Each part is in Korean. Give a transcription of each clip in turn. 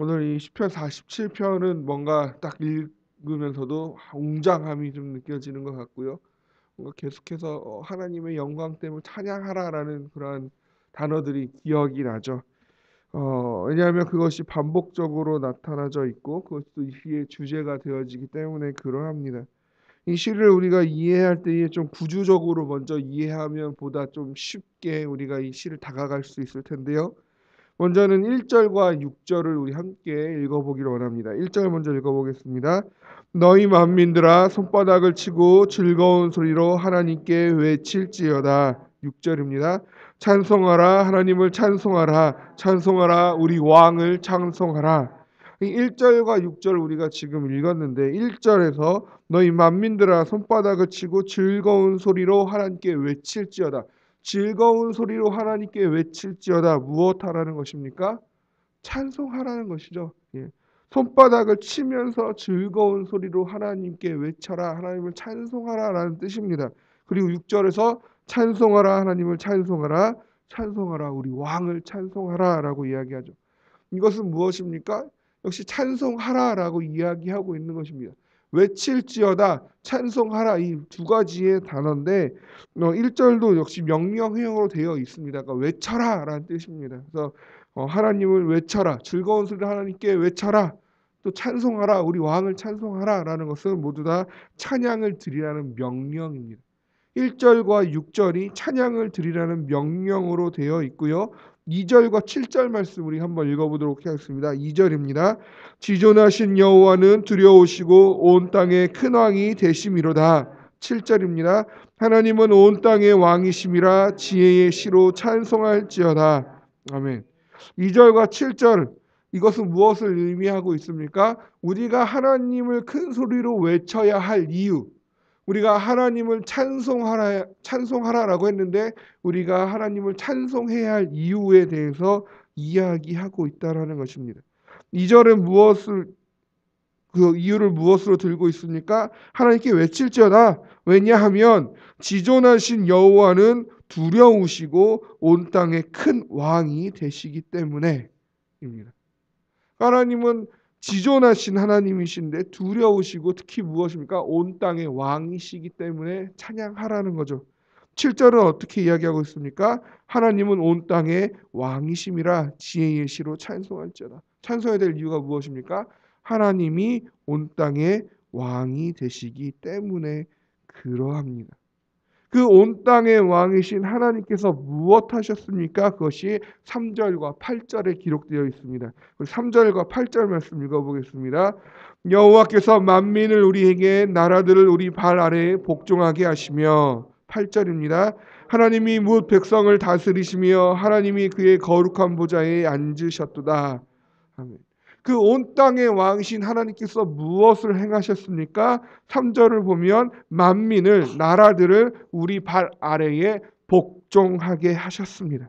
오늘 이 10편 47편은 뭔가 딱 읽으면서도 웅장함이 좀 느껴지는 것 같고요. 뭔가 계속해서 어, 하나님의 영광 때문에 찬양하라라는 그러한 단어들이 기억이 나죠. 어, 왜냐하면 그것이 반복적으로 나타나져 있고 그것도 시의 주제가 되어지기 때문에 그러합니다. 이 시를 우리가 이해할 때에 좀 구조적으로 먼저 이해하면 보다 좀 쉽게 우리가 이 시를 다가갈 수 있을 텐데요. 먼저는 1절과 6절을 우리 함께 읽어보기를 원합니다. 1절 먼저 읽어보겠습니다. 너희 만민들아 손바닥을 치고 즐거운 소리로 하나님께 외칠지어다. 6절입니다. 찬송하라 하나님을 찬송하라 찬송하라 우리 왕을 찬송하라 1절과 6절 우리가 지금 읽었는데 1절에서 너희 만민들아 손바닥을 치고 즐거운 소리로 하나님께 외칠지어다 즐거운 소리로 하나님께 외칠지어다 무엇하라는 것입니까? 찬송하라는 것이죠. 예. 손바닥을 치면서 즐거운 소리로 하나님께 외쳐라 하나님을 찬송하라라는 뜻입니다. 그리고 6절에서 찬송하라 하나님을 찬송하라 찬송하라 우리 왕을 찬송하라라고 이야기하죠. 이것은 무엇입니까? 역시 찬송하라라고 이야기하고 있는 것입니다. 외칠지어다 찬송하라 이 두 가지의 단어인데 1절도 어, 역시 명령형으로 되어 있습니다. 그러니까 외쳐라 라는 뜻입니다. 그래서 어, 하나님을 외쳐라 즐거운 소리를 하나님께 외쳐라 또 찬송하라 우리 왕을 찬송하라 라는 것은 모두 다 찬양을 드리라는 명령입니다. 1절과 6절이 찬양을 드리라는 명령으로 되어 있고요. 2절과 7절 말씀 우리 한번 읽어보도록 하겠습니다. 2절입니다. 지존하신 여호와는 두려우시고 온 땅의 큰 왕이 되심이로다. 7절입니다. 하나님은 온 땅의 왕이심이라 지혜의 시로 찬송할지어다. 아멘. 2절과 7절 이것은 무엇을 의미하고 있습니까? 우리가 하나님을 큰 소리로 외쳐야 할 이유, 우리가 하나님을 찬송하라 찬송하라라고 했는데 우리가 하나님을 찬송해야 할 이유에 대해서 이야기하고 있다라는 것입니다. 이절은 무엇을 그 이유를 무엇으로 들고 있습니까? 하나님께 외칠지어다. 왜냐하면 지존하신 여호와는 두려우시고 온 땅의 큰 왕이 되시기 때문에입니다. 하나님은 지존하신 하나님이신데 두려우시고 특히 무엇입니까? 온 땅의 왕이시기 때문에 찬양하라는 거죠. 7절은 어떻게 이야기하고 있습니까? 하나님은 온 땅의 왕이심이라 지혜의 시로 찬송할지어다. 찬송해야 될 이유가 무엇입니까? 하나님이 온 땅의 왕이 되시기 때문에 그러합니다. 그온 땅의 왕이신 하나님께서 무엇 하셨습니까? 그것이 3절과 8절에 기록되어 있습니다. 3절과 그 8절 말씀 읽어보겠습니다. 여호와께서 만민을 우리에게 나라들을 우리 발 아래에 복종하게 하시며 8절입니다. 하나님이 무 백성을 다스리시며 하나님이 그의 거룩한 보좌에 앉으셨도다. 아멘. 그온 땅의 왕신 하나님께서 무엇을 행하셨습니까? 3절을 보면 만민을 나라들을 우리 발 아래에 복종하게 하셨습니다.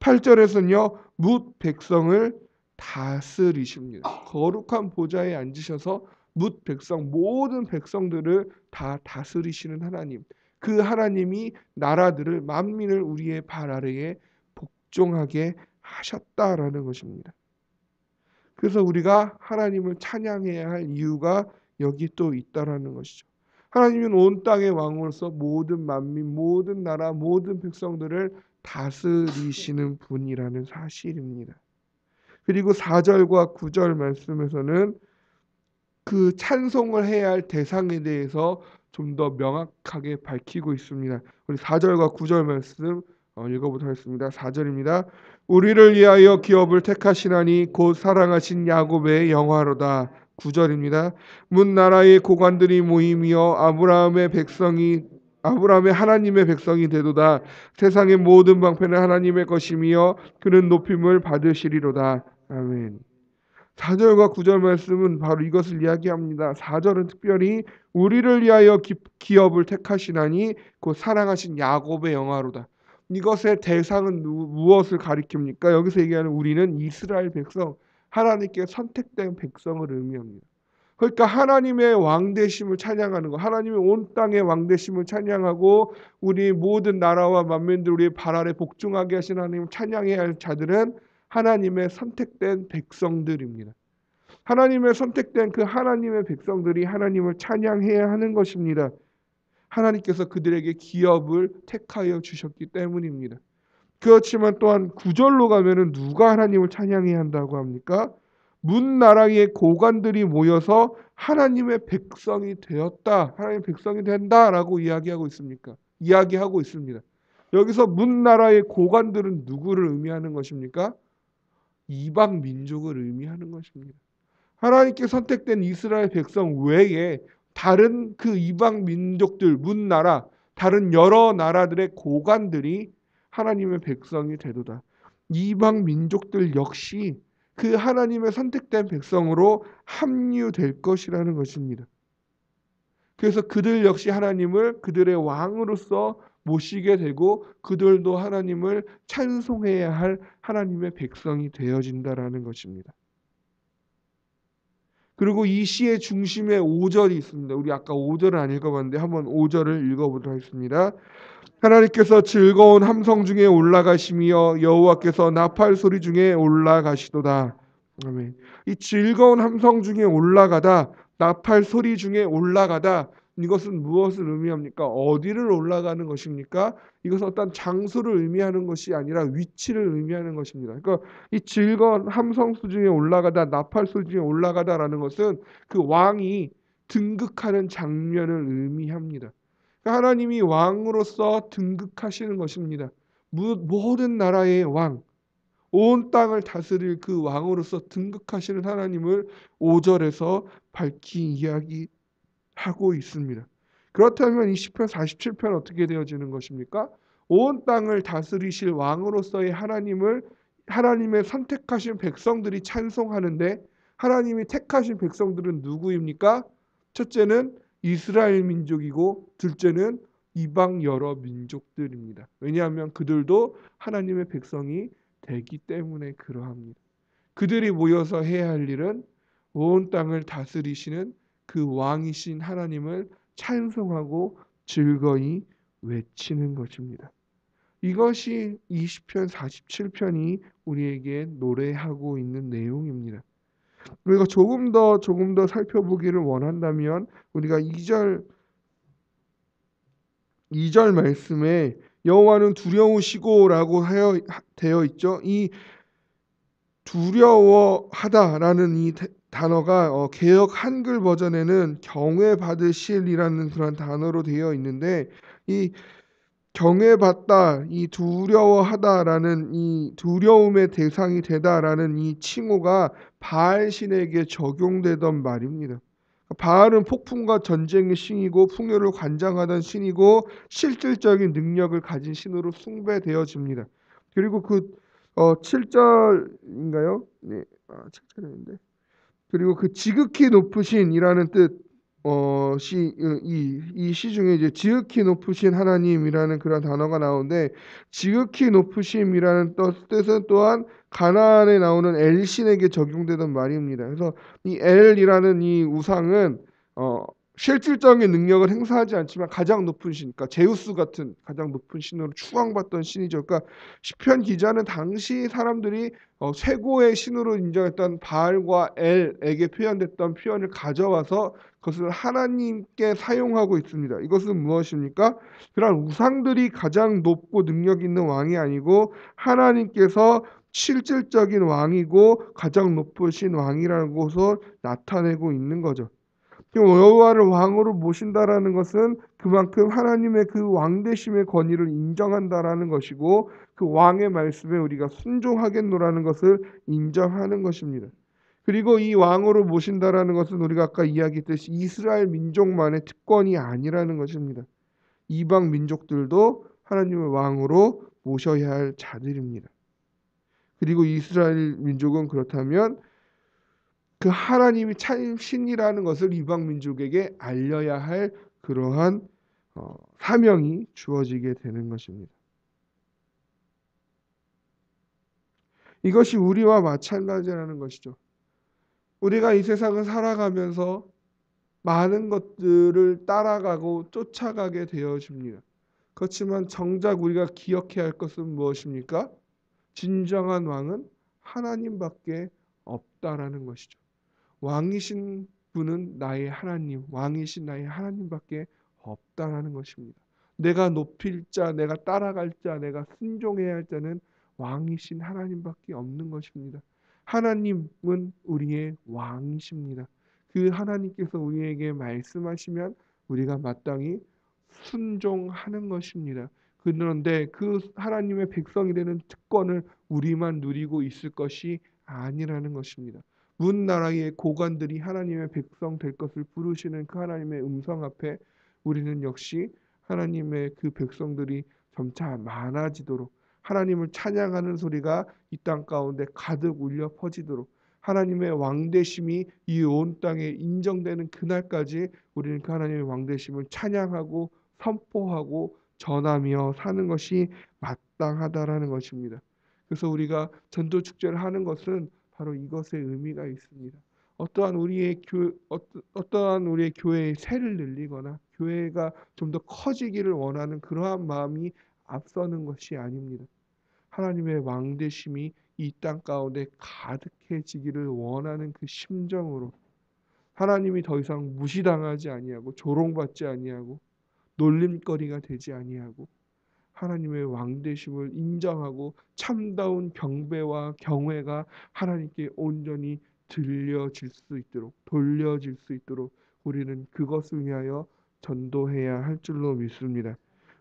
8절에서는요. 뭇 백성을 다스리십니다. 거룩한 보좌에 앉으셔서 뭇 백성 모든 백성들을 다 다스리시는 하나님. 그 하나님이 나라들을 만민을 우리의 발 아래에 복종하게 하셨다라는 것입니다. 그래서 우리가 하나님을 찬양해야 할 이유가 여기 또 있다라는 것이죠. 하나님은 온 땅의 왕으로서 모든 만민, 모든 나라, 모든 백성들을 다스리시는 분이라는 사실입니다. 그리고 4절과 9절 말씀에서는 그 찬송을 해야 할 대상에 대해서 좀 더 명확하게 밝히고 있습니다. 우리 4절과 9절 말씀 어, 읽어보도록 하겠습니다. 4절입니다. 우리를 위하여 기업을 택하시나니 곧 사랑하신 야곱의 영화로다. 9절입니다. 문 나라의 고관들이 모임이여 아브라함의 백성이 아브라함의 하나님의 백성이 되도다. 세상의 모든 방패는 하나님의 것이며 그는 높임을 받으시리로다. 아멘. 4절과 9절 말씀은 바로 이것을 이야기합니다. 4절은 특별히 우리를 위하여 기, 업을 택하시나니 곧 사랑하신 야곱의 영화로다. 이것의 대상은 누, 무엇을 가리킵니까? 여기서 얘기하는 우리는 이스라엘 백성, 하나님께 선택된 백성을 의미합니다. 그러니까 하나님의 왕대심을 찬양하는 거, 하나님의 온 땅의 왕대심을 찬양하고 우리 모든 나라와 만민들 우리 발 아래 복종하게 하신 하나님을 찬양해야 할 자들은 하나님의 선택된 백성들입니다. 하나님의 선택된 그 하나님의 백성들이 하나님을 찬양해야 하는 것입니다. 하나님께서 그들에게 기업을 택하여 주셨기 때문입니다. 그렇지만 또한 구절로 가면은 누가 하나님을 찬양해야 한다고 합니까? 문나라의 고관들이 모여서 하나님의 백성이 되었다. 하나님의 백성이 된다라고 이야기하고 있습니까? 이야기하고 있습니다. 여기서 문나라의 고관들은 누구를 의미하는 것입니까? 이방 민족을 의미하는 것입니다. 하나님께 선택된 이스라엘 백성 외에 다른 그 이방 민족들, 문나라, 다른 여러 나라들의 고관들이 하나님의 백성이 되도다. 이방 민족들 역시 그 하나님의 선택된 백성으로 합류될 것이라는 것입니다. 그래서 그들 역시 하나님을 그들의 왕으로서 모시게 되고 그들도 하나님을 찬송해야 할 하나님의 백성이 되어진다라는 것입니다. 그리고 이 시의 중심에 5절이 있습니다. 우리 아까 5절을 안 읽어봤는데 한번 5절을 읽어보도록 하겠습니다. 하나님께서 즐거운 함성 중에 올라가시며 여호와께서 나팔 소리 중에 올라가시도다. 아멘. 이 즐거운 함성 중에 올라가다, 나팔 소리 중에 올라가다 이것은 무엇을 의미합니까? 어디를 올라가는 것입니까? 이것은 어떤 장소를 의미하는 것이 아니라 위치를 의미하는 것입니다. 그러니까 이 즐거운 함성수 중에 올라가다, 나팔수 중에 올라가다라는 것은 그 왕이 등극하는 장면을 의미합니다. 그러니까 하나님이 왕으로서 등극하시는 것입니다. 모든 나라의 왕, 온 땅을 다스릴 그 왕으로서 등극하시는 하나님을 오절에서 밝히 이야기 니다 하고 있습니다. 그렇다면 2 0편 47편 어떻게 되어지는 것입니까? 온 땅을 다스리실 왕으로서의 하나님을 하나님의 선택하신 백성들이 찬송하는데 하나님이 택하신 백성들은 누구입니까? 첫째는 이스라엘 민족이고 둘째는 이방 여러 민족들입니다. 왜냐하면 그들도 하나님의 백성이 되기 때문에 그러합니다. 그들이 모여서 해야 할 일은 온 땅을 다스리시는 그 왕이신 하나님을 찬송하고 즐거이 외치는 것입니다. 이것이 20편 47편이 우리에게 노래하고 있는 내용입니다. 우리가 조금 더 조금 더 살펴보기를 원한다면 우리가 2절 2절 말씀에 여호와는 두려우시고라고 하여 되어 있죠. 이 두려워하다라는 이 단어가 어, 개혁 한글 버전에는 경외받으실이라는 그런 단어로 되어 있는데 이 경외받다, 이 두려워하다라는 이 두려움의 대상이 되다라는 이 칭호가 바알 신에게 적용되던 말입니다. 바알은 폭풍과 전쟁의 신이고 풍요를 관장하던 신이고 실질적인 능력을 가진 신으로 숭배되어집니다. 그리고 그 어, 7절인가요? 네, 아, 7절인데 그리고 그 지극히 높으신이라는 뜻 어, 시, 어, 이, 이 시 중에 이제 지극히 높으신 하나님이라는 그런 단어가 나오는데 지극히 높으심이라는 뜻은 또한 가나안에 나오는 엘신에게 적용되던 말입니다. 그래서 이 엘이라는 이 우상은 어, 실질적인 능력을 행사하지 않지만 가장 높은 신, 그러니까 제우스 같은 가장 높은 신으로 추앙받던 신이죠. 그러니까 시편 기자는 당시 사람들이 어, 최고의 신으로 인정했던 바알과 엘에게 표현됐던 표현을 가져와서 그것을 하나님께 사용하고 있습니다. 이것은 무엇입니까? 그러 우상들이 가장 높고 능력 있는 왕이 아니고 하나님께서 실질적인 왕이고 가장 높으신 왕이라는 것을 나타내고 있는 거죠. 여호와를 왕으로 모신다라는 것은 그만큼 하나님의 그 왕대심의 권위를 인정한다라는 것이고 그 왕의 말씀에 우리가 순종하겠노라는 것을 인정하는 것입니다. 그리고 이 왕으로 모신다라는 것은 우리가 아까 이야기했듯이 이스라엘 민족만의 특권이 아니라는 것입니다. 이방 민족들도 하나님을 왕으로 모셔야 할 자들입니다. 그리고 이스라엘 민족은 그렇다면 그 하나님이 참신이라는 것을 이방 민족에게 알려야 할 그러한 어, 사명이 주어지게 되는 것입니다. 이것이 우리와 마찬가지라는 것이죠. 우리가 이 세상을 살아가면서 많은 것들을 따라가고 쫓아가게 되어집니다. 그렇지만 정작 우리가 기억해야 할 것은 무엇입니까? 진정한 왕은 하나님밖에 없다라는 것이죠. 왕이신 분은 나의 하나님, 왕이신 나의 하나님밖에 없다라는 것입니다. 내가 높일 자, 내가 따라갈 자, 내가 순종해야 할 자는 왕이신 하나님밖에 없는 것입니다. 하나님은 우리의 왕이십니다. 그 하나님께서 우리에게 말씀하시면 우리가 마땅히 순종하는 것입니다. 그런데 그 하나님의 백성이 되는 특권을 우리만 누리고 있을 것이 아니라는 것입니다. 문 나라의 고관들이 하나님의 백성 될 것을 부르시는 그 하나님의 음성 앞에 우리는 역시 하나님의 그 백성들이 점차 많아지도록 하나님을 찬양하는 소리가 이 땅 가운데 가득 울려 퍼지도록 하나님의 왕대심이 이 온 땅에 인정되는 그날까지 우리는 그 하나님의 왕대심을 찬양하고 선포하고 전하며 사는 것이 마땅하다라는 것입니다. 그래서 우리가 전도 축제를 하는 것은 바로 이것의 의미가 있습니다. 어떠한 우리의 교 어떠한 우리의 교회의 세를 늘리거나 교회가 좀 더 커지기를 원하는 그러한 마음이 앞서는 것이 아닙니다. 하나님의 왕 되심이 이 땅 가운데 가득해지기를 원하는 그 심정으로 하나님이 더 이상 무시당하지 아니하고 조롱받지 아니하고 놀림거리가 되지 아니하고 하나님의 왕되심을 인정하고 참다운 경배와 경외가 하나님께 온전히 들려질 수 있도록 돌려질 수 있도록 우리는 그것을 위하여 전도해야 할 줄로 믿습니다.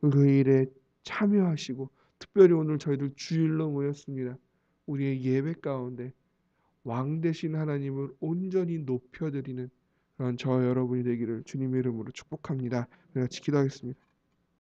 그 일에 참여하시고 특별히 오늘 저희들 주일로 모였습니다. 우리의 예배 가운데 왕 대신 하나님을 온전히 높여드리는 그런 저 여러분이 되기를 주님 이름으로 축복합니다. 우리기도하겠습니다 네,